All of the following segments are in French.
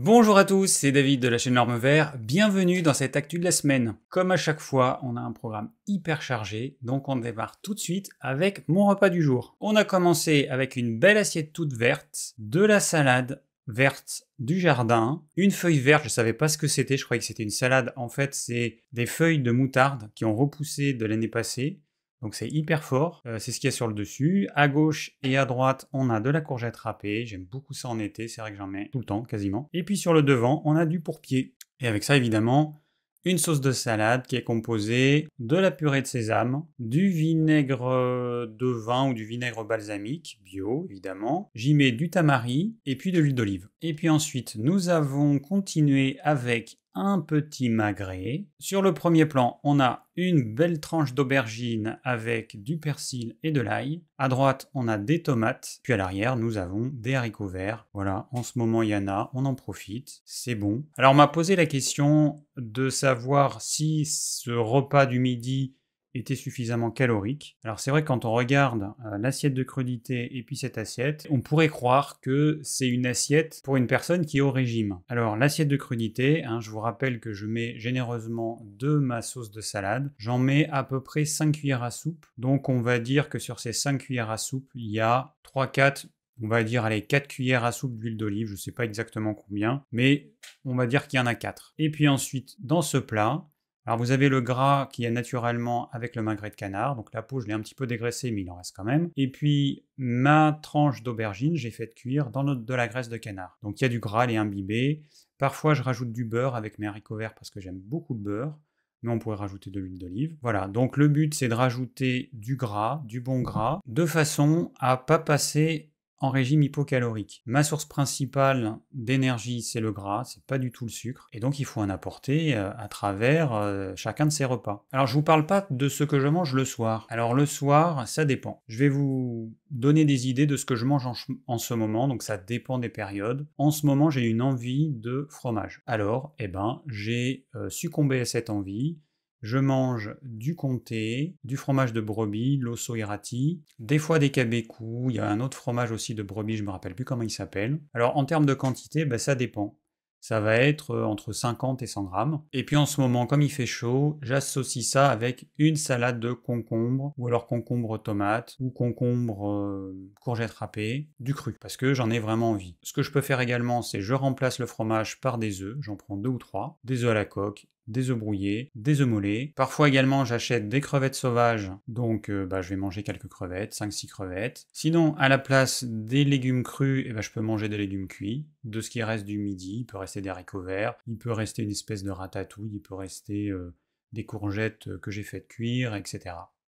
Bonjour à tous, c'est David de la chaîne Norme Vert. Bienvenue dans cette actu de la semaine. Comme à chaque fois, on a un programme hyper chargé, donc on démarre tout de suite avec mon repas du jour. On a commencé avec une belle assiette toute verte, de la salade verte du jardin, une feuille verte, je ne savais pas ce que c'était, je croyais que c'était une salade. En fait, c'est des feuilles de moutarde qui ont repoussé de l'année passée donc c'est hyper fort, euh, c'est ce qu'il y a sur le dessus. À gauche et à droite, on a de la courgette râpée, j'aime beaucoup ça en été, c'est vrai que j'en mets tout le temps quasiment. Et puis sur le devant, on a du pourpier. Et avec ça évidemment, une sauce de salade qui est composée de la purée de sésame, du vinaigre de vin ou du vinaigre balsamique, bio évidemment. J'y mets du tamari et puis de l'huile d'olive. Et puis ensuite, nous avons continué avec un petit magré. Sur le premier plan, on a une belle tranche d'aubergine avec du persil et de l'ail. À droite, on a des tomates. Puis à l'arrière, nous avons des haricots verts. Voilà, en ce moment, il y en a, on en profite, c'est bon. Alors, on m'a posé la question de savoir si ce repas du midi était suffisamment calorique. Alors c'est vrai quand on regarde euh, l'assiette de crudité et puis cette assiette, on pourrait croire que c'est une assiette pour une personne qui est au régime. Alors l'assiette de crudité, hein, je vous rappelle que je mets généreusement de ma sauce de salade, j'en mets à peu près 5 cuillères à soupe. Donc on va dire que sur ces 5 cuillères à soupe, il y a 3 4 on va dire allez 4 cuillères à soupe d'huile d'olive, je ne sais pas exactement combien, mais on va dire qu'il y en a 4. Et puis ensuite, dans ce plat, alors vous avez le gras qui est naturellement avec le magret de canard, donc la peau je l'ai un petit peu dégraissée mais il en reste quand même. Et puis ma tranche d'aubergine j'ai fait cuire dans de la graisse de canard. Donc il y a du gras, elle est imbibée. Parfois je rajoute du beurre avec mes haricots verts parce que j'aime beaucoup le beurre mais on pourrait rajouter de l'huile d'olive. Voilà, donc le but c'est de rajouter du gras, du bon gras, de façon à pas passer en régime hypocalorique. Ma source principale d'énergie, c'est le gras, c'est pas du tout le sucre, et donc il faut en apporter euh, à travers euh, chacun de ses repas. Alors je vous parle pas de ce que je mange le soir. Alors le soir, ça dépend. Je vais vous donner des idées de ce que je mange en, ce moment, donc ça dépend des périodes. En ce moment, j'ai une envie de fromage. Alors, eh ben, j'ai euh, succombé à cette envie je mange du comté, du fromage de brebis, l'osso irati, des fois des cabécous, il y a un autre fromage aussi de brebis, je me rappelle plus comment il s'appelle. Alors en termes de quantité, ben, ça dépend. Ça va être euh, entre 50 et 100 grammes. Et puis en ce moment, comme il fait chaud, j'associe ça avec une salade de concombre, ou alors concombre tomate, ou concombre euh, courgette râpée, du cru, parce que j'en ai vraiment envie. Ce que je peux faire également, c'est je remplace le fromage par des œufs, j'en prends deux ou trois, des œufs à la coque, des œufs brouillés, des œufs mollets. Parfois également, j'achète des crevettes sauvages, donc euh, bah, je vais manger quelques crevettes, 5-6 crevettes. Sinon, à la place des légumes crus, eh ben, je peux manger des légumes cuits, de ce qui reste du midi. Il peut rester des haricots verts, il peut rester une espèce de ratatouille, il peut rester euh, des courgettes euh, que j'ai faites cuire, etc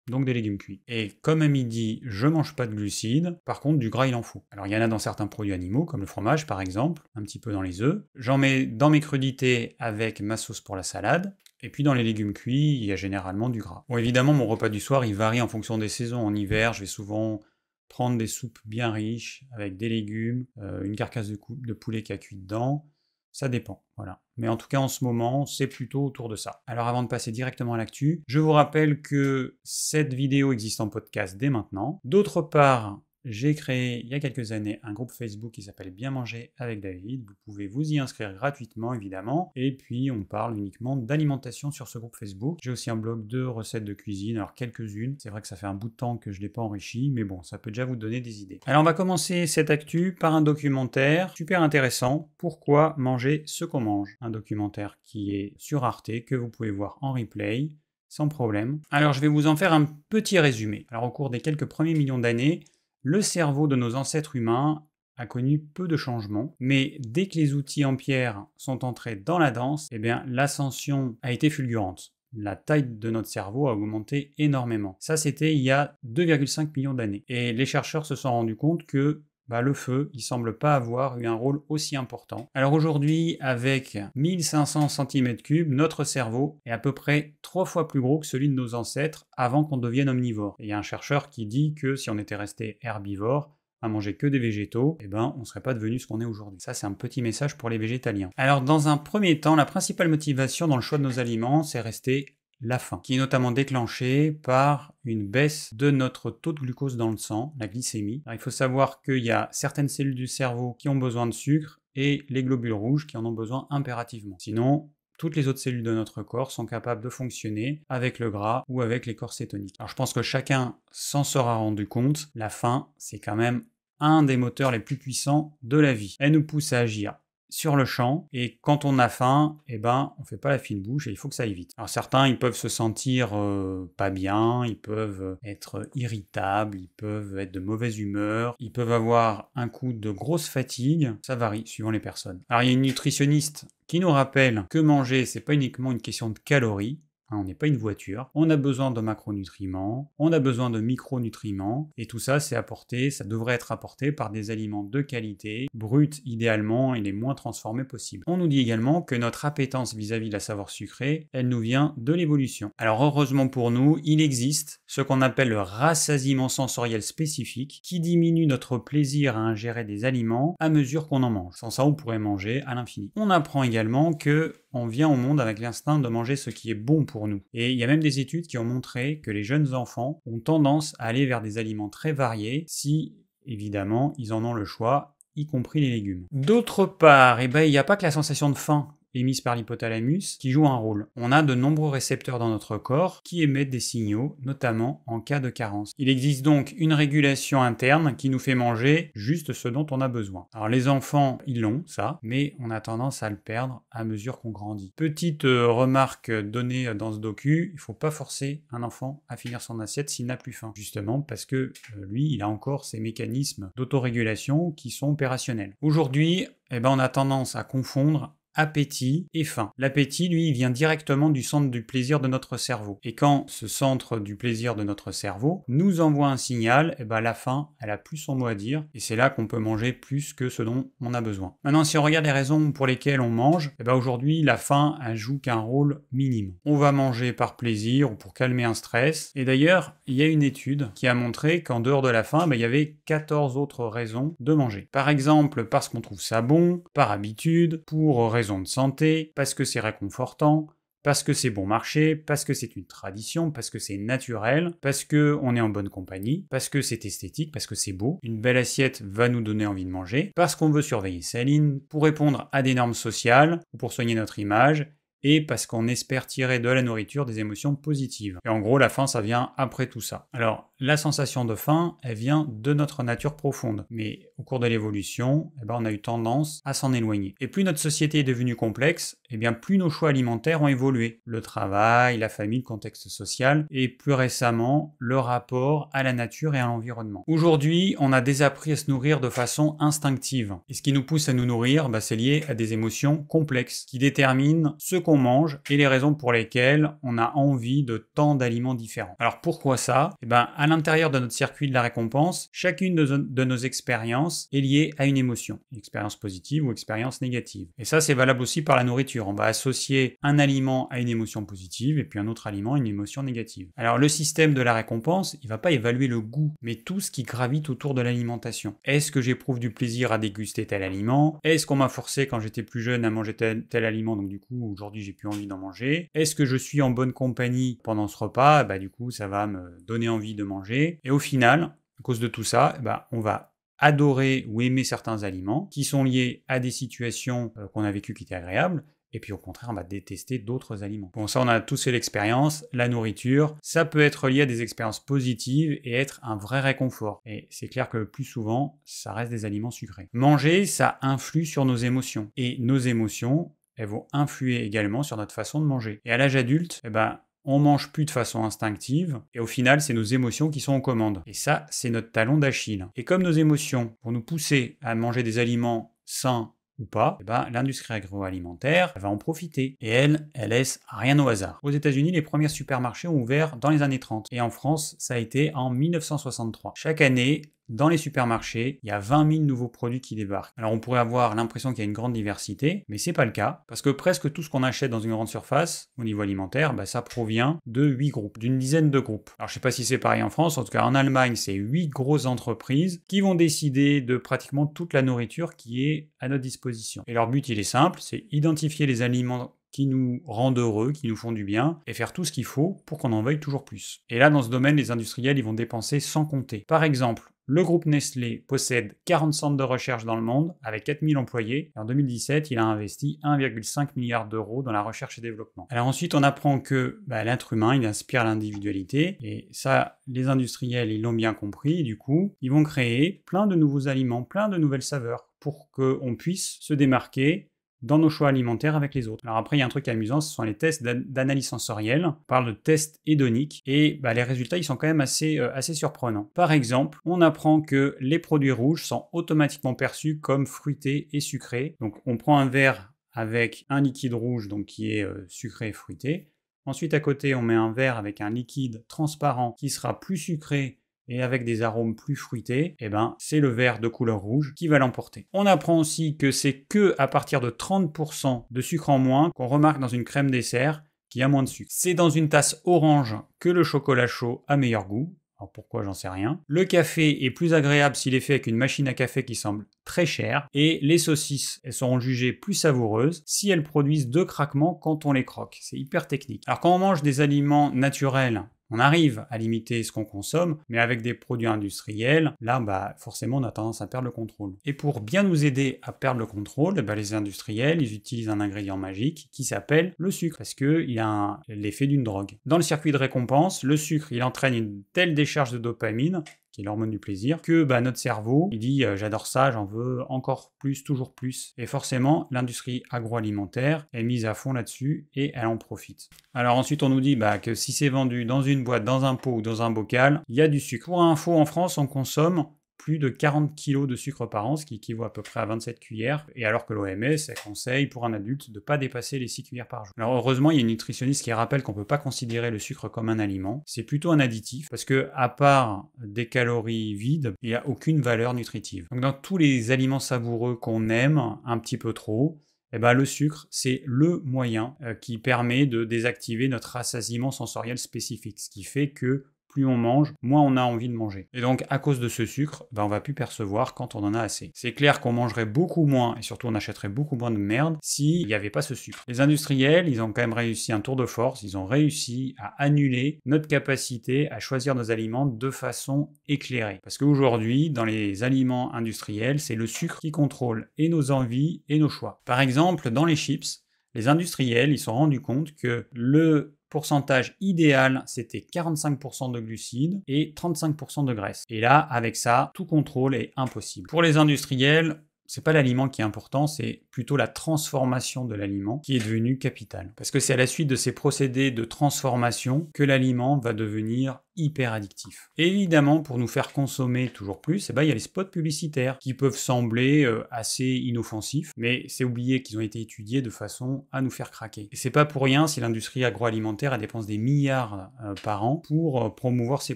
donc des légumes cuits. Et comme à midi, je mange pas de glucides, par contre du gras il en faut. Alors il y en a dans certains produits animaux, comme le fromage par exemple, un petit peu dans les œufs. J'en mets dans mes crudités avec ma sauce pour la salade. Et puis dans les légumes cuits, il y a généralement du gras. Bon évidemment, mon repas du soir, il varie en fonction des saisons. En hiver, je vais souvent prendre des soupes bien riches, avec des légumes, euh, une carcasse de, de poulet qui a cuit dedans, ça dépend, voilà. Mais en tout cas, en ce moment, c'est plutôt autour de ça. Alors avant de passer directement à l'actu, je vous rappelle que cette vidéo existe en podcast dès maintenant. D'autre part, j'ai créé il y a quelques années un groupe Facebook qui s'appelle Bien manger avec David. Vous pouvez vous y inscrire gratuitement évidemment. Et puis on parle uniquement d'alimentation sur ce groupe Facebook. J'ai aussi un blog de recettes de cuisine, alors quelques-unes. C'est vrai que ça fait un bout de temps que je ne l'ai pas enrichi, mais bon, ça peut déjà vous donner des idées. Alors on va commencer cette actu par un documentaire super intéressant. Pourquoi manger ce qu'on mange Un documentaire qui est sur Arte que vous pouvez voir en replay sans problème. Alors je vais vous en faire un petit résumé. Alors au cours des quelques premiers millions d'années, le cerveau de nos ancêtres humains a connu peu de changements, mais dès que les outils en pierre sont entrés dans la danse, eh bien l'ascension a été fulgurante. La taille de notre cerveau a augmenté énormément. Ça, c'était il y a 2,5 millions d'années. Et les chercheurs se sont rendus compte que bah, le feu, il semble pas avoir eu un rôle aussi important. Alors aujourd'hui, avec 1500 cm3, notre cerveau est à peu près trois fois plus gros que celui de nos ancêtres avant qu'on devienne omnivore. Et il y a un chercheur qui dit que si on était resté herbivore, à manger que des végétaux, eh ben, on ne serait pas devenu ce qu'on est aujourd'hui. Ça, c'est un petit message pour les végétaliens. Alors, dans un premier temps, la principale motivation dans le choix de nos aliments, c'est rester la faim, qui est notamment déclenchée par une baisse de notre taux de glucose dans le sang, la glycémie. il faut savoir qu'il y a certaines cellules du cerveau qui ont besoin de sucre et les globules rouges qui en ont besoin impérativement. Sinon, toutes les autres cellules de notre corps sont capables de fonctionner avec le gras ou avec les corps cétoniques. Alors je pense que chacun s'en sera rendu compte, la faim, c'est quand même un des moteurs les plus puissants de la vie. Elle nous pousse à agir sur le champ. Et quand on a faim, eh ben, on fait pas la fine bouche et il faut que ça aille vite. Alors certains, ils peuvent se sentir euh, pas bien, ils peuvent être irritables, ils peuvent être de mauvaise humeur, ils peuvent avoir un coup de grosse fatigue. Ça varie suivant les personnes. Alors il y a une nutritionniste qui nous rappelle que manger, c'est pas uniquement une question de calories, Hein, on n'est pas une voiture. On a besoin de macronutriments, on a besoin de micronutriments, et tout ça, c'est apporté, ça devrait être apporté par des aliments de qualité, bruts idéalement et les moins transformés possible. On nous dit également que notre appétence vis-à-vis de la saveur sucrée, elle nous vient de l'évolution. Alors heureusement pour nous, il existe ce qu'on appelle le rassasiement sensoriel spécifique qui diminue notre plaisir à ingérer des aliments à mesure qu'on en mange. Sans ça, on pourrait manger à l'infini. On apprend également que on vient au monde avec l'instinct de manger ce qui est bon pour nous. Et il y a même des études qui ont montré que les jeunes enfants ont tendance à aller vers des aliments très variés si, évidemment, ils en ont le choix y compris les légumes. D'autre part, eh ben, il n'y a pas que la sensation de faim émise par l'hypothalamus qui joue un rôle. On a de nombreux récepteurs dans notre corps qui émettent des signaux, notamment en cas de carence. Il existe donc une régulation interne qui nous fait manger juste ce dont on a besoin. Alors les enfants, ils l'ont, ça, mais on a tendance à le perdre à mesure qu'on grandit. Petite euh, remarque donnée dans ce docu, il ne faut pas forcer un enfant à finir son assiette s'il n'a plus faim, justement parce que euh, lui, il a encore ses mécanismes d'autorégulation qui sont opérationnels. Aujourd'hui, eh ben, on a tendance à confondre appétit et faim. L'appétit, lui, vient directement du centre du plaisir de notre cerveau. Et quand ce centre du plaisir de notre cerveau nous envoie un signal, eh ben la faim, elle a plus son mot à dire, et c'est là qu'on peut manger plus que ce dont on a besoin. Maintenant, si on regarde les raisons pour lesquelles on mange, eh ben, aujourd'hui, la faim, ne joue qu'un rôle minime. On va manger par plaisir ou pour calmer un stress. Et d'ailleurs, il y a une étude qui a montré qu'en dehors de la faim, eh ben, il y avait 14 autres raisons de manger. Par exemple, parce qu'on trouve ça bon, par habitude, pour raison de santé, parce que c'est réconfortant, parce que c'est bon marché, parce que c'est une tradition, parce que c'est naturel, parce que on est en bonne compagnie, parce que c'est esthétique, parce que c'est beau. Une belle assiette va nous donner envie de manger, parce qu'on veut surveiller sa ligne pour répondre à des normes sociales ou pour soigner notre image et parce qu'on espère tirer de la nourriture des émotions positives. Et en gros, la faim, ça vient après tout ça. Alors, la sensation de faim, elle vient de notre nature profonde. Mais au cours de l'évolution, eh ben, on a eu tendance à s'en éloigner. Et plus notre société est devenue complexe, et eh bien, plus nos choix alimentaires ont évolué. Le travail, la famille, le contexte social, et plus récemment, le rapport à la nature et à l'environnement. Aujourd'hui, on a désappris à se nourrir de façon instinctive. Et ce qui nous pousse à nous nourrir, bah, c'est lié à des émotions complexes qui déterminent ce qu'on mange et les raisons pour lesquelles on a envie de tant d'aliments différents. Alors pourquoi ça Eh bien, à l'intérieur de notre circuit de la récompense, chacune de nos expériences est liée à une émotion, expérience positive ou expérience négative. Et ça, c'est valable aussi par la nourriture. On va associer un aliment à une émotion positive et puis un autre aliment à une émotion négative. Alors le système de la récompense, il ne va pas évaluer le goût, mais tout ce qui gravite autour de l'alimentation. Est-ce que j'éprouve du plaisir à déguster tel aliment Est-ce qu'on m'a forcé quand j'étais plus jeune à manger tel aliment, donc du coup aujourd'hui j'ai plus envie d'en manger. Est-ce que je suis en bonne compagnie pendant ce repas Bah du coup ça va me donner envie de manger. Et au final, à cause de tout ça, bah, on va adorer ou aimer certains aliments qui sont liés à des situations euh, qu'on a vécues qui étaient agréables. Et puis au contraire, on va détester d'autres aliments. Bon, ça, on a tous fait l'expérience. La nourriture, ça peut être lié à des expériences positives et être un vrai réconfort. Et c'est clair que plus souvent, ça reste des aliments sucrés. Manger, ça influe sur nos émotions. Et nos émotions, elles vont influer également sur notre façon de manger. Et à l'âge adulte, eh ben, on mange plus de façon instinctive, et au final, c'est nos émotions qui sont en commande. Et ça, c'est notre talon d'Achille. Et comme nos émotions vont nous pousser à manger des aliments sains ou pas, eh ben, l'industrie agroalimentaire va en profiter. Et elle, elle laisse rien au hasard. Aux États-Unis, les premiers supermarchés ont ouvert dans les années 30, et en France, ça a été en 1963. Chaque année, dans les supermarchés, il y a 20 000 nouveaux produits qui débarquent. Alors on pourrait avoir l'impression qu'il y a une grande diversité, mais ce c'est pas le cas, parce que presque tout ce qu'on achète dans une grande surface, au niveau alimentaire, bah, ça provient de 8 groupes, d'une dizaine de groupes. Alors je sais pas si c'est pareil en France, en tout cas en Allemagne, c'est 8 grosses entreprises qui vont décider de pratiquement toute la nourriture qui est à notre disposition. Et leur but, il est simple, c'est identifier les aliments qui nous rendent heureux, qui nous font du bien, et faire tout ce qu'il faut pour qu'on en veuille toujours plus. Et là, dans ce domaine, les industriels, ils vont dépenser sans compter. Par exemple, le groupe Nestlé possède 40 centres de recherche dans le monde avec 4000 employés. en 2017, il a investi 1,5 milliard d'euros dans la recherche et développement. Alors ensuite, on apprend que bah, l'être humain, il inspire l'individualité. Et ça, les industriels, ils l'ont bien compris. du coup, ils vont créer plein de nouveaux aliments, plein de nouvelles saveurs pour qu'on puisse se démarquer dans nos choix alimentaires avec les autres. Alors après, il y a un truc amusant, ce sont les tests d'analyse sensorielle. On parle de tests hédoniques et bah, les résultats, ils sont quand même assez, euh, assez surprenants. Par exemple, on apprend que les produits rouges sont automatiquement perçus comme fruités et sucrés. Donc on prend un verre avec un liquide rouge, donc qui est euh, sucré et fruité. Ensuite, à côté, on met un verre avec un liquide transparent qui sera plus sucré et avec des arômes plus fruités, eh ben, c'est le verre de couleur rouge qui va l'emporter. On apprend aussi que c'est que à partir de 30% de sucre en moins qu'on remarque dans une crème dessert qui a moins de sucre. C'est dans une tasse orange que le chocolat chaud a meilleur goût. Alors pourquoi j'en sais rien. Le café est plus agréable s'il est fait avec une machine à café qui semble très chère. Et les saucisses, elles seront jugées plus savoureuses si elles produisent deux craquements quand on les croque. C'est hyper technique. Alors quand on mange des aliments naturels on arrive à limiter ce qu'on consomme, mais avec des produits industriels, là, bah, forcément, on a tendance à perdre le contrôle. Et pour bien nous aider à perdre le contrôle, bah, les industriels, ils utilisent un ingrédient magique qui s'appelle le sucre, parce qu'il a l'effet d'une drogue. Dans le circuit de récompense, le sucre, il entraîne une telle décharge de dopamine qui est l'hormone du plaisir, que bah, notre cerveau, il dit euh, j'adore ça, j'en veux encore plus, toujours plus. Et forcément, l'industrie agroalimentaire est mise à fond là-dessus et elle en profite. Alors ensuite, on nous dit bah, que si c'est vendu dans une boîte, dans un pot ou dans un bocal, il y a du sucre. Pour info, en France, on consomme plus de 40 kg de sucre par an, ce qui équivaut à peu près à 27 cuillères, et alors que l'OMS conseille pour un adulte de ne pas dépasser les 6 cuillères par jour. Alors heureusement, il y a une nutritionniste qui rappelle qu'on ne peut pas considérer le sucre comme un aliment, c'est plutôt un additif, parce que à part des calories vides, il n'y a aucune valeur nutritive. Donc dans tous les aliments savoureux qu'on aime un petit peu trop, et eh ben, le sucre, c'est le moyen euh, qui permet de désactiver notre rassasiement sensoriel spécifique, ce qui fait que plus on mange, moins on a envie de manger. Et donc à cause de ce sucre, ben, on va plus percevoir quand on en a assez. C'est clair qu'on mangerait beaucoup moins et surtout on achèterait beaucoup moins de merde s'il n'y avait pas ce sucre. Les industriels, ils ont quand même réussi un tour de force, ils ont réussi à annuler notre capacité à choisir nos aliments de façon éclairée. Parce qu'aujourd'hui, dans les aliments industriels, c'est le sucre qui contrôle et nos envies et nos choix. Par exemple, dans les chips, les industriels, ils se sont rendus compte que le Pourcentage idéal, c'était 45% de glucides et 35% de graisse. Et là, avec ça, tout contrôle est impossible. Pour les industriels, c'est pas l'aliment qui est important, c'est plutôt la transformation de l'aliment qui est devenue capitale. Parce que c'est à la suite de ces procédés de transformation que l'aliment va devenir hyper addictif. évidemment, pour nous faire consommer toujours plus, eh ben, il y a les spots publicitaires qui peuvent sembler euh, assez inoffensifs, mais c'est oublié qu'ils ont été étudiés de façon à nous faire craquer. Et c'est pas pour rien si l'industrie agroalimentaire dépense des milliards euh, par an pour euh, promouvoir ses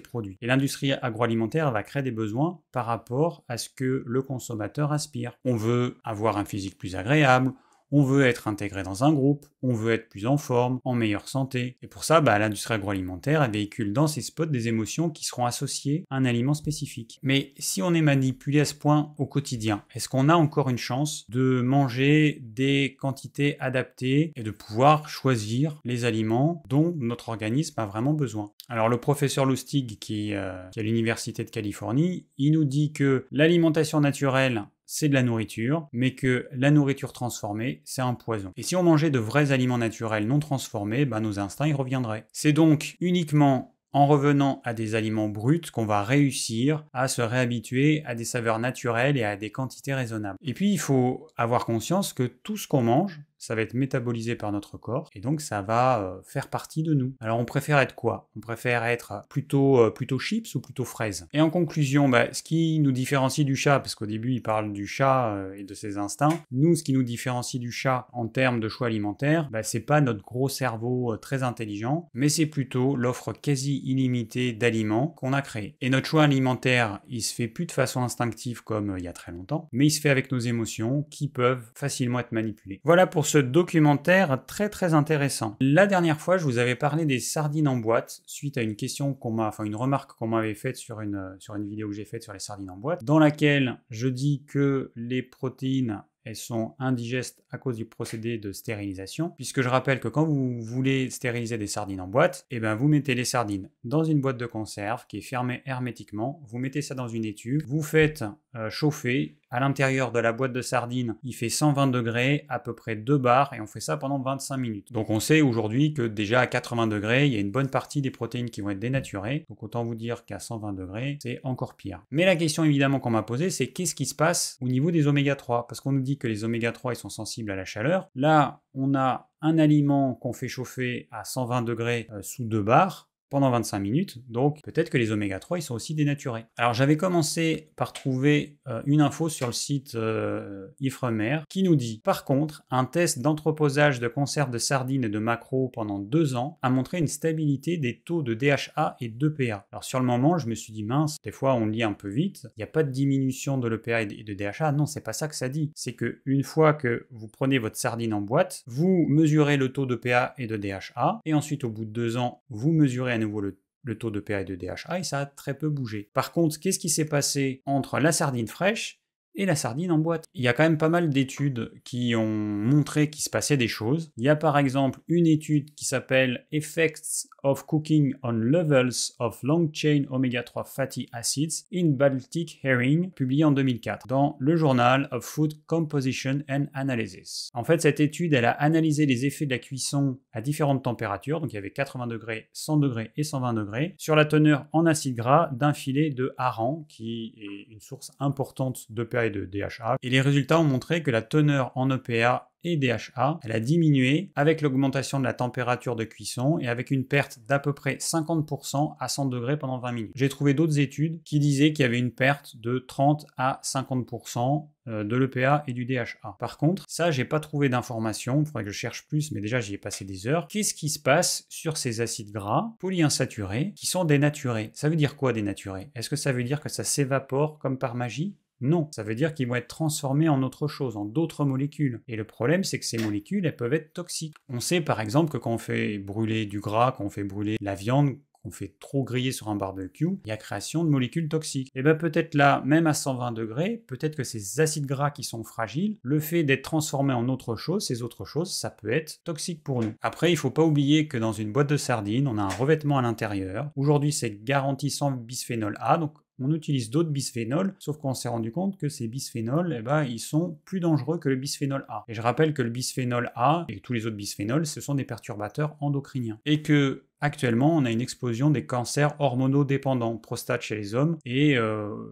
produits. Et l'industrie agroalimentaire va créer des besoins par rapport à ce que le consommateur aspire. On veut avoir un physique plus agréable, agréable, on veut être intégré dans un groupe, on veut être plus en forme, en meilleure santé. Et pour ça, bah, l'industrie agroalimentaire véhicule dans ses spots des émotions qui seront associées à un aliment spécifique. Mais si on est manipulé à ce point au quotidien, est-ce qu'on a encore une chance de manger des quantités adaptées et de pouvoir choisir les aliments dont notre organisme a vraiment besoin Alors le professeur Lustig, qui est euh, à l'Université de Californie, il nous dit que l'alimentation naturelle c'est de la nourriture, mais que la nourriture transformée, c'est un poison. Et si on mangeait de vrais aliments naturels non transformés, ben, nos instincts y reviendraient. C'est donc uniquement en revenant à des aliments bruts qu'on va réussir à se réhabituer à des saveurs naturelles et à des quantités raisonnables. Et puis il faut avoir conscience que tout ce qu'on mange, ça va être métabolisé par notre corps et donc ça va euh, faire partie de nous. Alors on préfère être quoi On préfère être euh, plutôt euh, plutôt chips ou plutôt fraises. Et en conclusion, bah, ce qui nous différencie du chat, parce qu'au début il parle du chat et de ses instincts, nous ce qui nous différencie du chat en termes de choix alimentaire, bah, c'est pas notre gros cerveau très intelligent, mais c'est plutôt l'offre quasi illimitée d'aliments qu'on a créé. Et notre choix alimentaire, il se fait plus de façon instinctive comme il y a très longtemps, mais il se fait avec nos émotions qui peuvent facilement être manipulées. Voilà pour ce documentaire très très intéressant. La dernière fois, je vous avais parlé des sardines en boîte suite à une question qu'on m'a, enfin une remarque qu'on m'avait faite sur une, euh, sur une vidéo que j'ai faite sur les sardines en boîte, dans laquelle je dis que les protéines elles sont indigestes à cause du procédé de stérilisation, puisque je rappelle que quand vous voulez stériliser des sardines en boîte, et eh ben vous mettez les sardines dans une boîte de conserve qui est fermée hermétiquement, vous mettez ça dans une étuve, vous faites euh, chauffer À l'intérieur de la boîte de sardines, il fait 120 degrés, à peu près 2 bars, et on fait ça pendant 25 minutes. Donc on sait aujourd'hui que déjà à 80 degrés, il y a une bonne partie des protéines qui vont être dénaturées. Donc autant vous dire qu'à 120 degrés, c'est encore pire. Mais la question évidemment qu'on m'a posée, c'est qu'est-ce qui se passe au niveau des oméga 3 Parce qu'on nous dit que les oméga 3, ils sont sensibles à la chaleur. Là, on a un aliment qu'on fait chauffer à 120 degrés euh, sous 2 bars pendant 25 minutes, donc peut-être que les oméga 3 ils sont aussi dénaturés. Alors j'avais commencé par trouver euh, une info sur le site euh, Ifremer qui nous dit par contre un test d'entreposage de conserve de sardines et de macros pendant deux ans a montré une stabilité des taux de DHA et de d'EPA. Alors sur le moment je me suis dit mince, des fois on lit un peu vite, il n'y a pas de diminution de l'EPA et de DHA, non c'est pas ça que ça dit, c'est que une fois que vous prenez votre sardine en boîte, vous mesurez le taux d'EPA et de DHA et ensuite au bout de deux ans vous mesurez à nouveau le, le taux de PA et de DHA et ça a très peu bougé. Par contre, qu'est-ce qui s'est passé entre la sardine fraîche et la sardine en boîte. Il y a quand même pas mal d'études qui ont montré qu'il se passait des choses. Il y a par exemple une étude qui s'appelle Effects of Cooking on Levels of Long Chain Omega 3 Fatty Acids in Baltic Herring, publiée en 2004 dans le Journal of Food Composition and Analysis. En fait, cette étude, elle a analysé les effets de la cuisson à différentes températures, donc il y avait 80 degrés, 100 degrés et 120 degrés, sur la teneur en acide gras d'un filet de hareng, qui est une source importante de période de DHA, et les résultats ont montré que la teneur en EPA et DHA, elle a diminué avec l'augmentation de la température de cuisson et avec une perte d'à peu près 50% à 100 degrés pendant 20 minutes. J'ai trouvé d'autres études qui disaient qu'il y avait une perte de 30 à 50% euh, de l'EPA et du DHA. Par contre, ça, j'ai pas trouvé d'informations, il faudrait que je cherche plus, mais déjà j'y ai passé des heures. Qu'est-ce qui se passe sur ces acides gras polyinsaturés qui sont dénaturés Ça veut dire quoi dénaturé Est-ce que ça veut dire que ça s'évapore comme par magie non, ça veut dire qu'ils vont être transformés en autre chose, en d'autres molécules. Et le problème, c'est que ces molécules, elles peuvent être toxiques. On sait par exemple que quand on fait brûler du gras, quand on fait brûler la viande, qu'on fait trop griller sur un barbecue, il y a création de molécules toxiques. Et eh bien peut-être là, même à 120 degrés, peut-être que ces acides gras qui sont fragiles, le fait d'être transformés en autre chose, ces autres choses, ça peut être toxique pour nous. Après, il faut pas oublier que dans une boîte de sardines, on a un revêtement à l'intérieur. Aujourd'hui, c'est garanti sans bisphénol A, donc on utilise d'autres bisphénols, sauf qu'on s'est rendu compte que ces bisphénols, eh ben, ils sont plus dangereux que le bisphénol A. Et je rappelle que le bisphénol A et tous les autres bisphénols, ce sont des perturbateurs endocriniens. Et que Actuellement, on a une explosion des cancers hormonodépendants, prostate chez les hommes et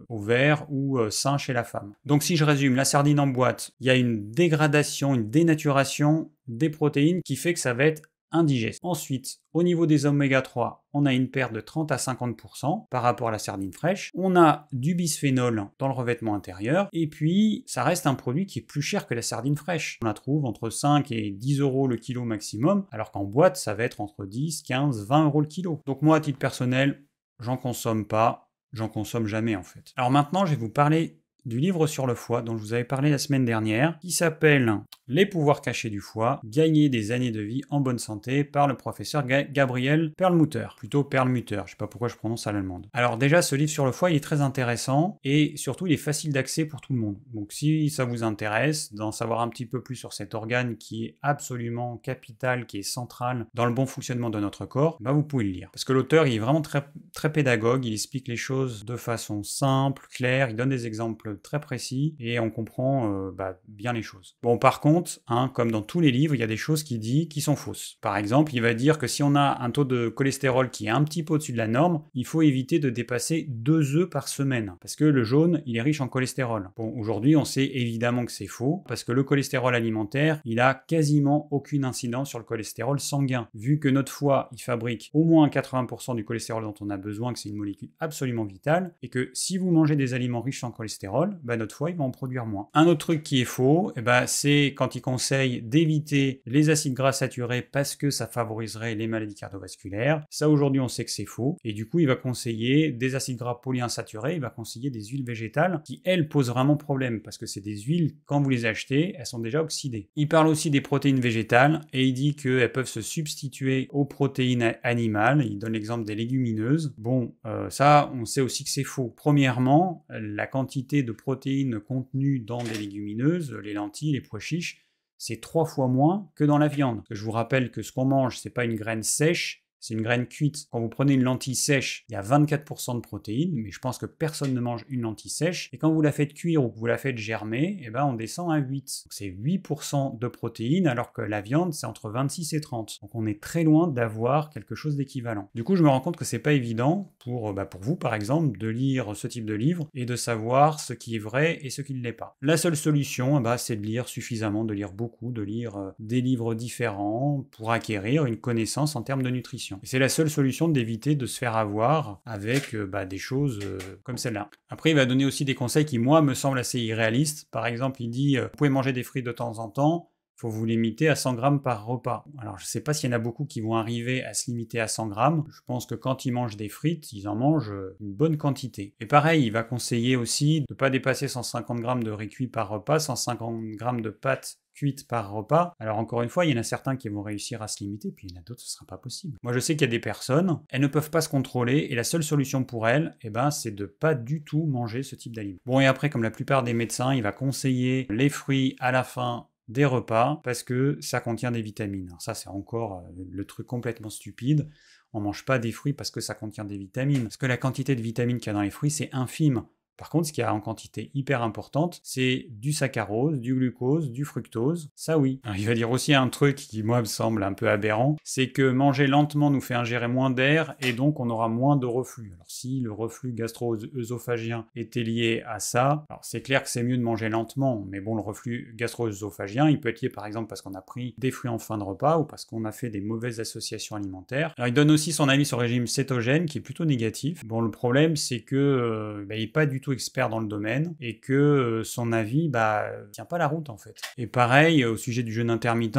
ovaires euh, ou euh, sein chez la femme. Donc si je résume, la sardine en boîte, il y a une dégradation, une dénaturation des protéines qui fait que ça va être indigeste. Ensuite, au niveau des oméga 3, on a une perte de 30 à 50% par rapport à la sardine fraîche. On a du bisphénol dans le revêtement intérieur. Et puis, ça reste un produit qui est plus cher que la sardine fraîche. On la trouve entre 5 et 10 euros le kilo maximum, alors qu'en boîte, ça va être entre 10, 15, 20 euros le kilo. Donc moi, à titre personnel, j'en consomme pas, j'en consomme jamais en fait. Alors maintenant, je vais vous parler du livre sur le foie dont je vous avais parlé la semaine dernière, qui s'appelle Les pouvoirs cachés du foie, gagner des années de vie en bonne santé par le professeur Gabriel Perlmutter, plutôt Perlmutter, je sais pas pourquoi je prononce à l'allemande. Alors déjà, ce livre sur le foie, il est très intéressant et surtout, il est facile d'accès pour tout le monde. Donc si ça vous intéresse d'en savoir un petit peu plus sur cet organe qui est absolument capital, qui est central dans le bon fonctionnement de notre corps, bah vous pouvez le lire. Parce que l'auteur, il est vraiment très, très pédagogue, il explique les choses de façon simple, claire, il donne des exemples très précis et on comprend euh, bah, bien les choses. Bon, par contre, hein, comme dans tous les livres, il y a des choses qu'il dit qui sont fausses. Par exemple, il va dire que si on a un taux de cholestérol qui est un petit peu au-dessus de la norme, il faut éviter de dépasser deux œufs par semaine parce que le jaune, il est riche en cholestérol. Bon, aujourd'hui, on sait évidemment que c'est faux parce que le cholestérol alimentaire, il a quasiment aucune incidence sur le cholestérol sanguin, vu que notre foie, il fabrique au moins 80% du cholestérol dont on a besoin, que c'est une molécule absolument vitale, et que si vous mangez des aliments riches en cholestérol, bah, notre foie il va en produire moins. Un autre truc qui est faux, eh bah, c'est quand il conseille d'éviter les acides gras saturés parce que ça favoriserait les maladies cardiovasculaires. Ça aujourd'hui on sait que c'est faux. Et du coup il va conseiller des acides gras polyinsaturés, il va conseiller des huiles végétales qui elles posent vraiment problème parce que c'est des huiles, quand vous les achetez, elles sont déjà oxydées. Il parle aussi des protéines végétales et il dit qu'elles peuvent se substituer aux protéines animales. Il donne l'exemple des légumineuses. Bon, euh, ça on sait aussi que c'est faux. Premièrement, la quantité de protéines contenues dans des légumineuses, les lentilles, les pois chiches, c'est trois fois moins que dans la viande. Je vous rappelle que ce qu'on mange, ce n'est pas une graine sèche, c'est une graine cuite. Quand vous prenez une lentille sèche, il y a 24% de protéines, mais je pense que personne ne mange une lentille sèche. Et quand vous la faites cuire ou que vous la faites germer, eh ben on descend à 8. C'est 8% de protéines, alors que la viande, c'est entre 26 et 30. Donc on est très loin d'avoir quelque chose d'équivalent. Du coup, je me rends compte que c'est pas évident pour, euh, bah, pour vous, par exemple, de lire ce type de livre et de savoir ce qui est vrai et ce qui ne l'est pas. La seule solution, eh ben, c'est de lire suffisamment, de lire beaucoup, de lire euh, des livres différents pour acquérir une connaissance en termes de nutrition. Et c'est la seule solution d'éviter de se faire avoir avec euh, bah, des choses euh, comme celle-là. Après, il va donner aussi des conseils qui, moi, me semblent assez irréalistes. Par exemple, il dit, euh, vous pouvez manger des fruits de temps en temps, faut vous limiter à 100 grammes par repas. Alors, je ne sais pas s'il y en a beaucoup qui vont arriver à se limiter à 100 grammes. Je pense que quand ils mangent des frites, ils en mangent euh, une bonne quantité. Et pareil, il va conseiller aussi de ne pas dépasser 150 grammes de riz cuit par repas, 150 grammes de pâtes cuites par repas. Alors encore une fois, il y en a certains qui vont réussir à se limiter, puis il y en a d'autres, ce ne sera pas possible. Moi, je sais qu'il y a des personnes, elles ne peuvent pas se contrôler, et la seule solution pour elles, eh ben, c'est de pas du tout manger ce type d'aliment. Bon, et après, comme la plupart des médecins, il va conseiller les fruits à la fin des repas parce que ça contient des vitamines. Alors ça, c'est encore euh, le truc complètement stupide. On mange pas des fruits parce que ça contient des vitamines. Parce que la quantité de vitamines qu'il y a dans les fruits, c'est infime. Par contre, ce qu'il y a en quantité hyper importante, c'est du saccharose, du glucose, du fructose. Ça oui. il va dire aussi un truc qui, moi, me semble un peu aberrant, c'est que manger lentement nous fait ingérer moins d'air et donc on aura moins de reflux. Alors si le reflux gastro-œsophagien était lié à ça, alors c'est clair que c'est mieux de manger lentement, mais bon, le reflux gastro-œsophagien, il peut être lié par exemple parce qu'on a pris des fruits en fin de repas ou parce qu'on a fait des mauvaises associations alimentaires. Alors il donne aussi son avis sur le régime cétogène qui est plutôt négatif. Bon, le problème, c'est que euh, ben, il n'est pas du tout expert dans le domaine et que euh, son avis bah tient pas la route en fait. Et pareil euh, au sujet du jeûne intermittent,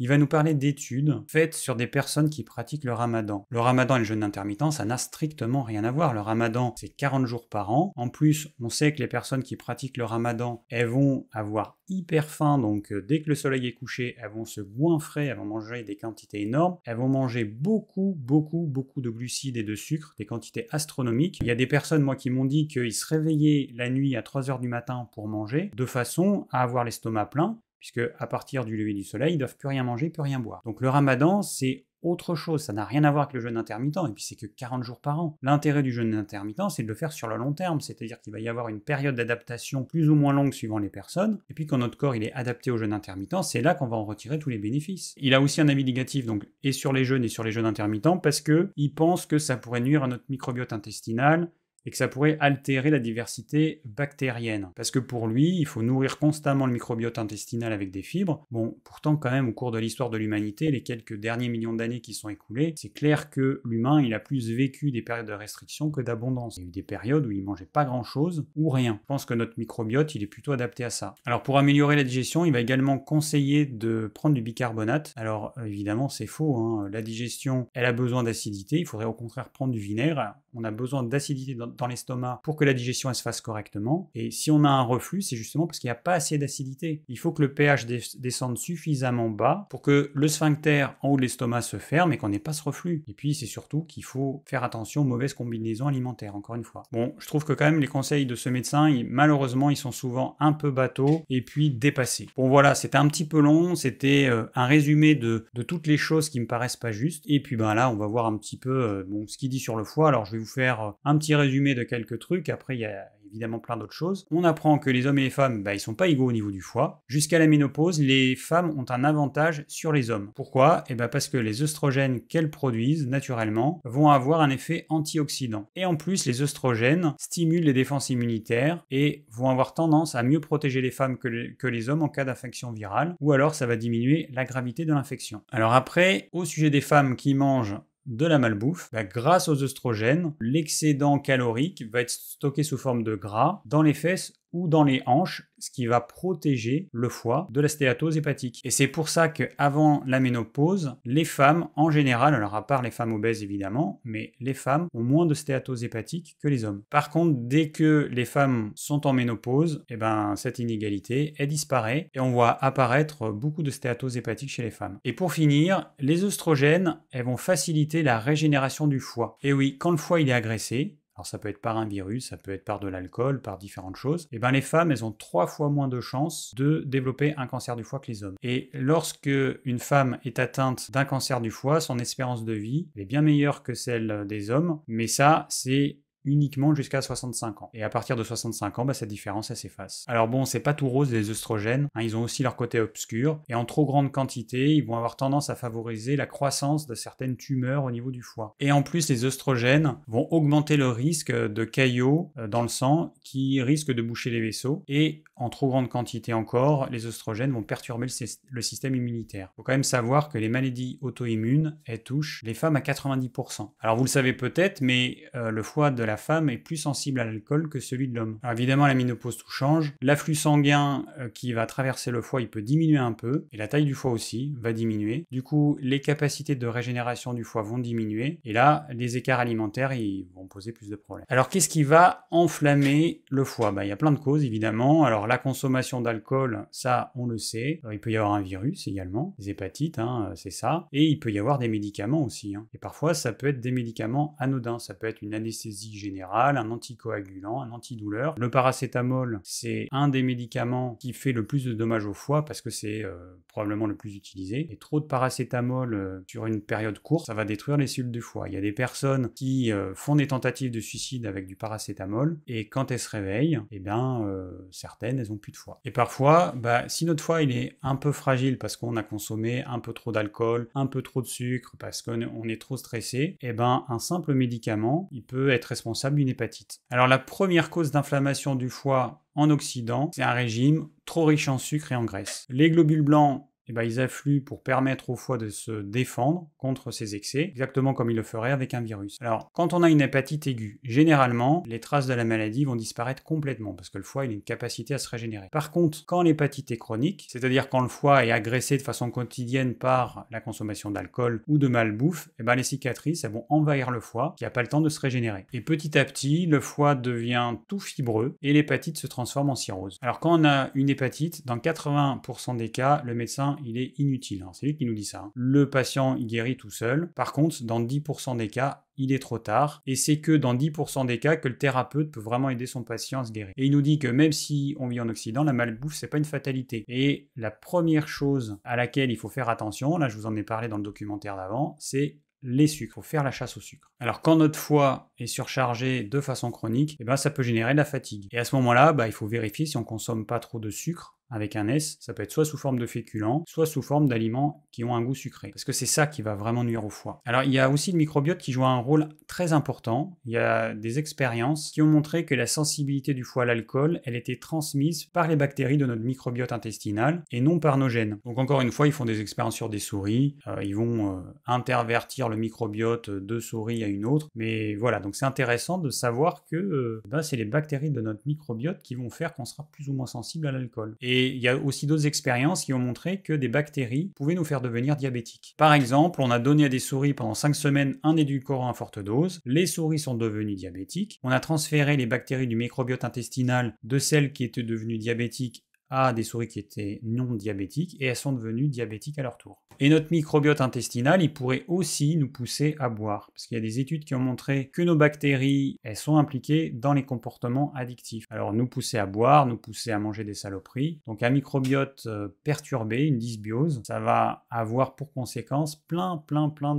il va nous parler d'études faites sur des personnes qui pratiquent le ramadan. Le ramadan et le jeûne intermittent, ça n'a strictement rien à voir. Le ramadan, c'est 40 jours par an. En plus, on sait que les personnes qui pratiquent le ramadan, elles vont avoir hyper faim, donc euh, dès que le soleil est couché, elles vont se goinfrer, elles vont manger des quantités énormes, elles vont manger beaucoup, beaucoup, beaucoup de glucides et de sucre, des quantités astronomiques. Il y a des personnes, moi, qui m'ont dit qu'ils se réveillaient la nuit à 3h du matin pour manger, de façon à avoir l'estomac plein, puisque à partir du lever du soleil, ils doivent plus rien manger, plus rien boire. Donc le ramadan, c'est autre chose, ça n'a rien à voir avec le jeûne intermittent, et puis c'est que 40 jours par an. L'intérêt du jeûne intermittent, c'est de le faire sur le long terme, c'est-à-dire qu'il va y avoir une période d'adaptation plus ou moins longue suivant les personnes, et puis quand notre corps il est adapté au jeûne intermittent, c'est là qu'on va en retirer tous les bénéfices. Il a aussi un avis négatif, donc, et sur les jeûnes et sur les jeûnes intermittents, parce que pense que ça pourrait nuire à notre microbiote intestinal, et que ça pourrait altérer la diversité bactérienne. Parce que pour lui, il faut nourrir constamment le microbiote intestinal avec des fibres. Bon, pourtant quand même, au cours de l'histoire de l'humanité, les quelques derniers millions d'années qui sont écoulées, c'est clair que l'humain, il a plus vécu des périodes de restriction que d'abondance. Il y a eu des périodes où il mangeait pas grand-chose ou rien. Je pense que notre microbiote, il est plutôt adapté à ça. Alors pour améliorer la digestion, il va également conseiller de prendre du bicarbonate. Alors évidemment, c'est faux. Hein. La digestion, elle a besoin d'acidité. Il faudrait au contraire prendre du vinaigre. On a besoin d'acidité dans dans l'estomac pour que la digestion se fasse correctement. Et si on a un reflux, c'est justement parce qu'il n'y a pas assez d'acidité. Il faut que le pH descende suffisamment bas pour que le sphincter en haut de l'estomac se ferme et qu'on n'ait pas ce reflux. Et puis c'est surtout qu'il faut faire attention aux mauvaises combinaisons alimentaires, encore une fois. Bon, je trouve que quand même les conseils de ce médecin, malheureusement, ils sont souvent un peu bateaux et puis dépassés. Bon voilà, c'était un petit peu long, c'était euh, un résumé de, toutes les choses qui me paraissent pas justes. Et puis ben là, on va voir un petit peu euh, bon, ce qu'il dit sur le foie. Alors je vais vous faire euh, un petit résumé de quelques trucs. Après, il y a évidemment plein d'autres choses. On apprend que les hommes et les femmes, bah, ils sont pas égaux au niveau du foie. Jusqu'à la ménopause, les femmes ont un avantage sur les hommes. Pourquoi et eh bien bah, parce que les oestrogènes qu'elles produisent naturellement vont avoir un effet antioxydant. Et en plus, les oestrogènes stimulent les défenses immunitaires et vont avoir tendance à mieux protéger les femmes que, les, que les hommes en cas d'infection virale, ou alors ça va diminuer la gravité de l'infection. Alors après, au sujet des femmes qui mangent de la malbouffe, bah, grâce aux œstrogènes, l'excédent calorique va être stocké sous forme de gras dans les fesses ou dans les hanches, ce qui va protéger le foie de la stéatose hépatique. Et c'est pour ça qu'avant la ménopause, les femmes en général, alors à part les femmes obèses évidemment, mais les femmes ont moins de stéatose hépatique que les hommes. Par contre, dès que les femmes sont en ménopause, eh ben, cette inégalité, est disparaît et on voit apparaître beaucoup de stéatose hépatique chez les femmes. Et pour finir, les oestrogènes, elles vont faciliter la régénération du foie. Et oui, quand le foie il est agressé, alors ça peut être par un virus, ça peut être par de l'alcool, par différentes choses, et eh bien les femmes, elles ont trois fois moins de chances de développer un cancer du foie que les hommes. Et lorsque une femme est atteinte d'un cancer du foie, son espérance de vie est bien meilleure que celle des hommes, mais ça, c'est uniquement jusqu'à 65 ans. Et à partir de 65 ans, bah, cette différence, s'efface. Alors bon, c'est pas tout rose les œstrogènes, hein, ils ont aussi leur côté obscur, et en trop grande quantité, ils vont avoir tendance à favoriser la croissance de certaines tumeurs au niveau du foie. Et en plus, les œstrogènes vont augmenter le risque de caillots euh, dans le sang qui risquent de boucher les vaisseaux, et en trop grande quantité encore, les oestrogènes vont perturber le système immunitaire. Il faut quand même savoir que les maladies auto-immunes, elles touchent les femmes à 90%. Alors vous le savez peut-être, mais euh, le foie de la femme est plus sensible à l'alcool que celui de l'homme. Alors évidemment, la ménopause tout change. L'afflux sanguin euh, qui va traverser le foie, il peut diminuer un peu, et la taille du foie aussi va diminuer. Du coup, les capacités de régénération du foie vont diminuer, et là, les écarts alimentaires, ils vont poser plus de problèmes. Alors qu'est-ce qui va enflammer le foie ben, Il y a plein de causes, évidemment. Alors la consommation d'alcool, ça on le sait. il peut y avoir un virus également, des hépatites, hein, euh, c'est ça. Et il peut y avoir des médicaments aussi. Hein. Et parfois ça peut être des médicaments anodins. Ça peut être une anesthésie générale, un anticoagulant, un antidouleur. Le paracétamol, c'est un des médicaments qui fait le plus de dommages au foie parce que c'est euh, probablement le plus utilisé. Et trop de paracétamol euh, sur une période courte, ça va détruire les cellules du foie. Il y a des personnes qui font des tentatives de suicide avec du paracétamol et quand elles se réveillent, eh bien, certaines elles plus de foie. Et parfois, bah, si notre foie il est un peu fragile parce qu'on a consommé un peu trop d'alcool, un peu trop de sucre, parce qu'on est trop stressé, et eh ben un simple médicament, il peut être responsable d'une hépatite. Alors la première cause d'inflammation du foie en Occident, c'est un régime trop riche en sucre et en graisse. Les globules blancs et eh ben, ils affluent pour permettre au foie de se défendre contre ces excès, exactement comme il le ferait avec un virus. Alors, quand on a une hépatite aiguë, généralement, les traces de la maladie vont disparaître complètement, parce que le foie a une capacité à se régénérer. Par contre, quand l'hépatite est chronique, c'est-à-dire quand le foie est agressé de façon quotidienne par la consommation d'alcool ou de malbouffe, et eh ben, les cicatrices elles vont envahir le foie, qui n'a pas le temps de se régénérer. Et petit à petit, le foie devient tout fibreux et l'hépatite se transforme en cirrhose. Alors, quand on a une hépatite, dans 80% des cas, le médecin il est inutile. Hein. C'est lui qui nous dit ça. Hein. Le patient, il guérit tout seul. Par contre, dans 10% des cas, il est trop tard. Et c'est que dans 10% des cas que le thérapeute peut vraiment aider son patient à se guérir. Et il nous dit que même si on vit en Occident, la malbouffe, c'est pas une fatalité. Et la première chose à laquelle il faut faire attention, là je vous en ai parlé dans le documentaire d'avant, c'est les sucres, faire la chasse au sucre. Alors quand notre foie est surchargé de façon chronique, eh ben, ça peut générer de la fatigue. Et à ce moment-là, bah, il faut vérifier si on consomme pas trop de sucre avec un S, ça peut être soit sous forme de féculents, soit sous forme d'aliments qui ont un goût sucré. Parce que c'est ça qui va vraiment nuire au foie. Alors il y a aussi le microbiote qui joue un rôle très important. Il y a des expériences qui ont montré que la sensibilité du foie à l'alcool, elle était transmise par les bactéries de notre microbiote intestinal et non par nos gènes. Donc encore une fois, ils font des expériences sur des souris, euh, ils vont euh, intervertir le microbiote de souris à une autre. Mais voilà, donc c'est intéressant de savoir que ben c'est les bactéries de notre microbiote qui vont faire qu'on sera plus ou moins sensible à l'alcool. Et et il y a aussi d'autres expériences qui ont montré que des bactéries pouvaient nous faire devenir diabétiques. Par exemple, on a donné à des souris pendant 5 semaines un édulcorant à forte dose, les souris sont devenues diabétiques, on a transféré les bactéries du microbiote intestinal de celles qui étaient devenues diabétiques à des souris qui étaient non diabétiques et elles sont devenues diabétiques à leur tour. Et notre microbiote intestinal, il pourrait aussi nous pousser à boire, parce qu'il y a des études qui ont montré que nos bactéries, elles sont impliquées dans les comportements addictifs. Alors nous pousser à boire, nous pousser à manger des saloperies. Donc un microbiote euh, perturbé, une dysbiose, ça va avoir pour conséquence plein, plein, plein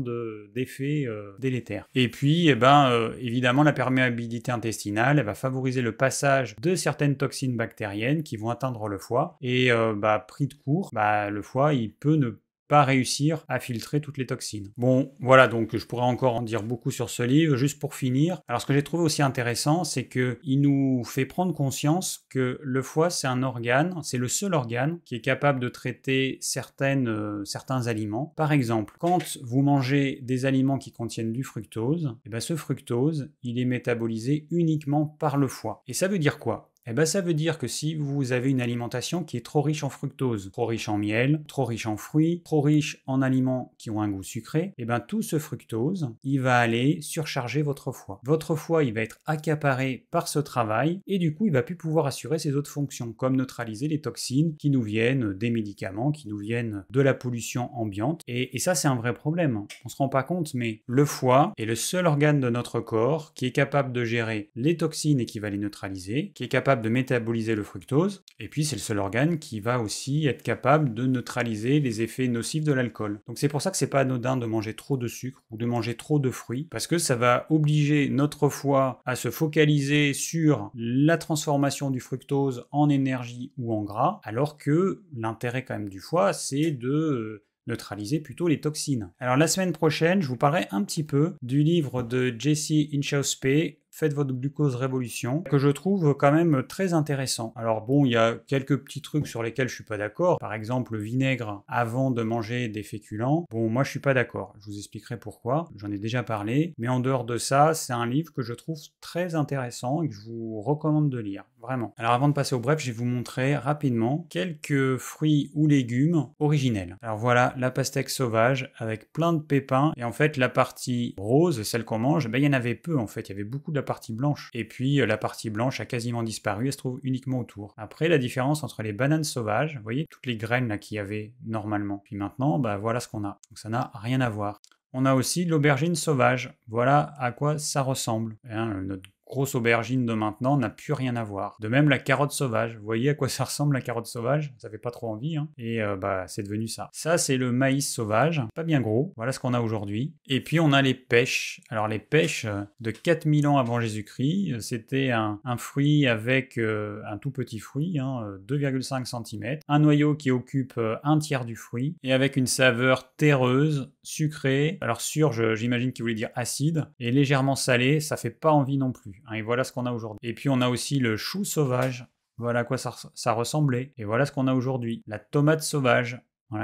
d'effets de, euh, délétères. Et puis, eh ben, euh, évidemment, la perméabilité intestinale, elle va favoriser le passage de certaines toxines bactériennes qui vont atteindre le foie. Et euh, bah, pris de court, bah, le foie, il peut ne pas réussir à filtrer toutes les toxines. Bon, voilà, donc je pourrais encore en dire beaucoup sur ce livre. Juste pour finir, alors ce que j'ai trouvé aussi intéressant, c'est que il nous fait prendre conscience que le foie, c'est un organe, c'est le seul organe qui est capable de traiter certaines, euh, certains aliments. Par exemple, quand vous mangez des aliments qui contiennent du fructose, et eh ben ce fructose, il est métabolisé uniquement par le foie. Et ça veut dire quoi eh ben, ça veut dire que si vous avez une alimentation qui est trop riche en fructose, trop riche en miel, trop riche en fruits, trop riche en aliments qui ont un goût sucré, eh ben, tout ce fructose, il va aller surcharger votre foie. Votre foie, il va être accaparé par ce travail et du coup, il va plus pouvoir assurer ses autres fonctions, comme neutraliser les toxines qui nous viennent des médicaments, qui nous viennent de la pollution ambiante. Et, et ça, c'est un vrai problème. On se rend pas compte, mais le foie est le seul organe de notre corps qui est capable de gérer les toxines et qui va les neutraliser, qui est capable de métaboliser le fructose, et puis c'est le seul organe qui va aussi être capable de neutraliser les effets nocifs de l'alcool. Donc c'est pour ça que c'est pas anodin de manger trop de sucre ou de manger trop de fruits, parce que ça va obliger notre foie à se focaliser sur la transformation du fructose en énergie ou en gras, alors que l'intérêt quand même du foie, c'est de euh, neutraliser plutôt les toxines. Alors la semaine prochaine, je vous parlerai un petit peu du livre de Jesse Inchauspe, Faites votre glucose révolution, que je trouve quand même très intéressant. Alors bon, il y a quelques petits trucs sur lesquels je suis pas d'accord. Par exemple, le vinaigre avant de manger des féculents. Bon, moi je suis pas d'accord. Je vous expliquerai pourquoi. J'en ai déjà parlé. Mais en dehors de ça, c'est un livre que je trouve très intéressant et que je vous recommande de lire. Vraiment. Alors avant de passer au bref, je vais vous montrer rapidement quelques fruits ou légumes originels. Alors voilà, la pastèque sauvage avec plein de pépins. Et en fait, la partie rose, celle qu'on mange, ben, il y en avait peu en fait. Il y avait beaucoup de la partie blanche. Et puis euh, la partie blanche a quasiment disparu et se trouve uniquement autour. Après, la différence entre les bananes sauvages, vous voyez, toutes les graines qu'il y avait normalement. Puis maintenant, bah, voilà ce qu'on a. Donc ça n'a rien à voir. On a aussi l'aubergine sauvage. Voilà à quoi ça ressemble. Hein, euh, notre grosse aubergine de maintenant n'a plus rien à voir. De même, la carotte sauvage. Vous voyez à quoi ça ressemble la carotte sauvage Ça fait pas trop envie, hein. Et euh, bah, c'est devenu ça. Ça, c'est le maïs sauvage. Pas bien gros. Voilà ce qu'on a aujourd'hui. Et puis, on a les pêches. Alors, les pêches euh, de 4000 ans avant Jésus-Christ, euh, c'était un, fruit avec un tout petit fruit, 2,5 hein, cm, un noyau qui occupe un tiers du fruit, et avec une saveur terreuse, sucrée. Alors, surge, j'imagine qu'il voulait dire acide, et légèrement salé, ça fait pas envie non plus. Hein, et voilà ce qu'on a aujourd'hui. Et puis on a aussi le chou sauvage. Voilà à quoi ça ressemblait. Et voilà ce qu'on a aujourd'hui. La tomate sauvage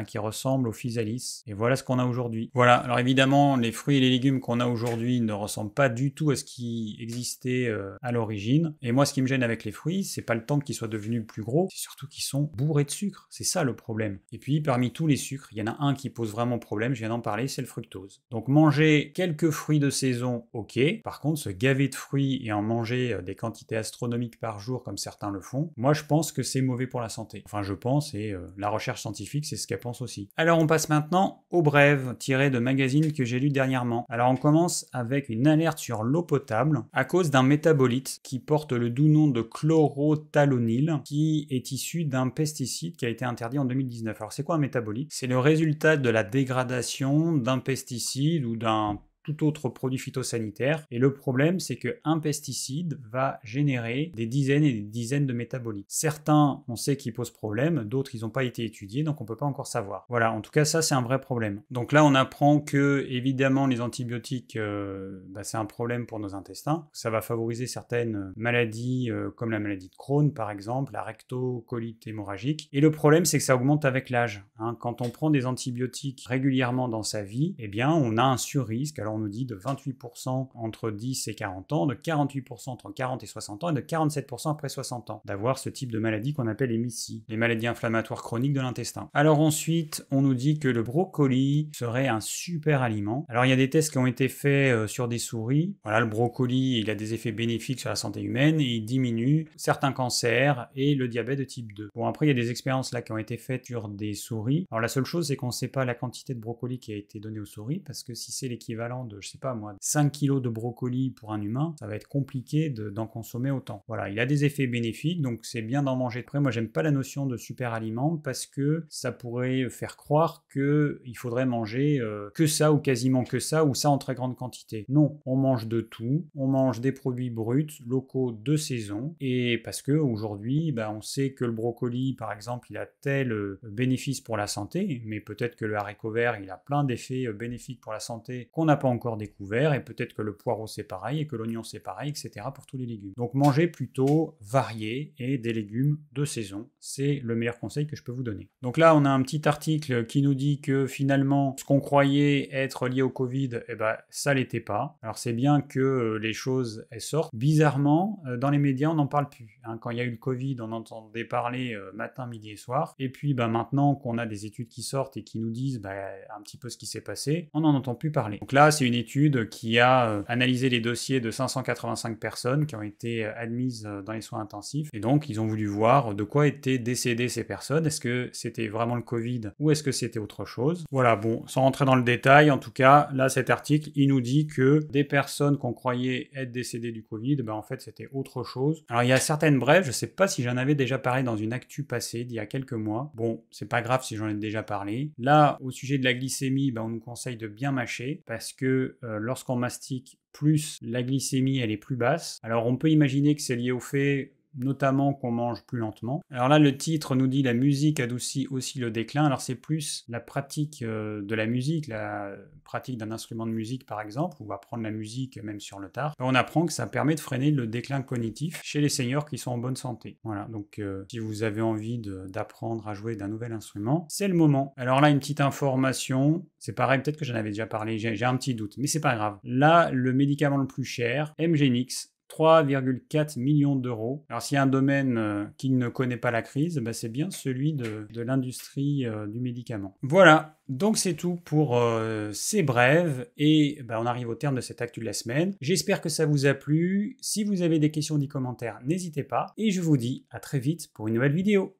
qui ressemble au physalis. Et voilà ce qu'on a aujourd'hui. Voilà, alors évidemment, les fruits et les légumes qu'on a aujourd'hui ne ressemblent pas du tout à ce qui existait euh, à l'origine. Et moi, ce qui me gêne avec les fruits, c'est pas le temps qu'ils soient devenus plus gros, c'est surtout qu'ils sont bourrés de sucre. C'est ça le problème. Et puis, parmi tous les sucres, il y en a un qui pose vraiment problème, je viens d'en parler, c'est le fructose. Donc, manger quelques fruits de saison, ok. Par contre, se gaver de fruits et en manger euh, des quantités astronomiques par jour, comme certains le font, moi, je pense que c'est mauvais pour la santé. Enfin, je pense, et euh, la recherche scientifique, c'est ce qu'elle pense aussi. Alors on passe maintenant aux brèves tirées de magazines que j'ai lu dernièrement. Alors on commence avec une alerte sur l'eau potable à cause d'un métabolite qui porte le doux nom de chlorothalonil qui est issu d'un pesticide qui a été interdit en 2019. Alors c'est quoi un métabolite C'est le résultat de la dégradation d'un pesticide ou d'un tout autre produit phytosanitaire. Et le problème, c'est qu'un pesticide va générer des dizaines et des dizaines de métabolites. Certains, on sait qu'ils posent problème, d'autres, ils n'ont pas été étudiés, donc on ne peut pas encore savoir. Voilà, en tout cas, ça, c'est un vrai problème. Donc là, on apprend que, évidemment, les antibiotiques, euh, bah, c'est un problème pour nos intestins. Ça va favoriser certaines maladies, euh, comme la maladie de Crohn, par exemple, la rectocolite hémorragique. Et le problème, c'est que ça augmente avec l'âge. Hein. Quand on prend des antibiotiques régulièrement dans sa vie, eh bien, on a un sur-risque. Alors, on nous dit de 28% entre 10 et 40 ans, de 48% entre 40 et 60 ans et de 47% après 60 ans, d'avoir ce type de maladie qu'on appelle les les maladies inflammatoires chroniques de l'intestin. Alors ensuite, on nous dit que le brocoli serait un super aliment. Alors il y a des tests qui ont été faits euh, sur des souris. Voilà, le brocoli, il a des effets bénéfiques sur la santé humaine et il diminue certains cancers et le diabète de type 2. Bon, après, il y a des expériences là qui ont été faites sur des souris. Alors la seule chose, c'est qu'on ne sait pas la quantité de brocoli qui a été donnée aux souris parce que si c'est l'équivalent de, je sais pas moi, 5 kg de brocoli pour un humain, ça va être compliqué d'en consommer autant. Voilà, il a des effets bénéfiques, donc c'est bien d'en manger. de près. moi, j'aime pas la notion de super aliment parce que ça pourrait faire croire que faudrait manger euh, que ça ou quasiment que ça ou ça en très grande quantité. Non, on mange de tout, on mange des produits bruts, locaux, de saison, et parce que aujourd'hui, ben on sait que le brocoli, par exemple, il a tel euh, bénéfice pour la santé, mais peut-être que le haricot vert, il a plein d'effets euh, bénéfiques pour la santé qu'on n'a pas encore découvert, et peut-être que le poireau c'est pareil, et que l'oignon c'est pareil, etc. pour tous les légumes. Donc mangez plutôt variés et des légumes de saison, c'est le meilleur conseil que je peux vous donner. Donc là, on a un petit article qui nous dit que finalement, ce qu'on croyait être lié au Covid, eh ben, ça l'était pas. Alors c'est bien que euh, les choses elles sortent. Bizarrement, euh, dans les médias, on n'en parle plus. Hein. quand il y a eu le Covid, on entendait parler euh, matin, midi et soir. Et puis ben, maintenant qu'on a des études qui sortent et qui nous disent ben, un petit peu ce qui s'est passé, on n'en entend plus parler. Donc là, c'est une étude qui a euh, analysé les dossiers de 585 personnes qui ont été euh, admises euh, dans les soins intensifs. Et donc, ils ont voulu voir de quoi étaient décédées ces personnes. Est-ce que c'était vraiment le Covid ou est-ce que c'était autre chose Voilà, bon, sans rentrer dans le détail, en tout cas, là, cet article, il nous dit que des personnes qu'on croyait être décédées du Covid, ben, en fait, c'était autre chose. Alors, il y a certaines brèves, je sais pas si j'en avais déjà parlé dans une actu passée d'il y a quelques mois. Bon, c'est pas grave si j'en ai déjà parlé. Là, au sujet de la glycémie, ben, on nous conseille de bien mâcher parce que euh, lorsqu'on mastique plus, la glycémie elle est plus basse. Alors on peut imaginer que c'est lié au fait notamment qu'on mange plus lentement. Alors là, le titre nous dit la musique adoucit aussi le déclin. Alors c'est plus la pratique euh, de la musique, la pratique d'un instrument de musique par exemple, ou apprendre la musique même sur le tard. On apprend que ça permet de freiner le déclin cognitif chez les seniors qui sont en bonne santé. Voilà, donc euh, si vous avez envie d'apprendre à jouer d'un nouvel instrument, c'est le moment. Alors là, une petite information, c'est pareil, peut-être que j'en avais déjà parlé, j'ai un petit doute, mais c'est pas grave. Là, le médicament le plus cher, MGNX, 3,4 millions d'euros. Alors s'il y a un domaine euh, qui ne connaît pas la crise, bah, c'est bien celui de, l'industrie euh, du médicament. Voilà, donc c'est tout pour euh, ces brèves et bah, on arrive au terme de cette actu de la semaine. J'espère que ça vous a plu. Si vous avez des questions, des commentaires, n'hésitez pas. Et je vous dis à très vite pour une nouvelle vidéo.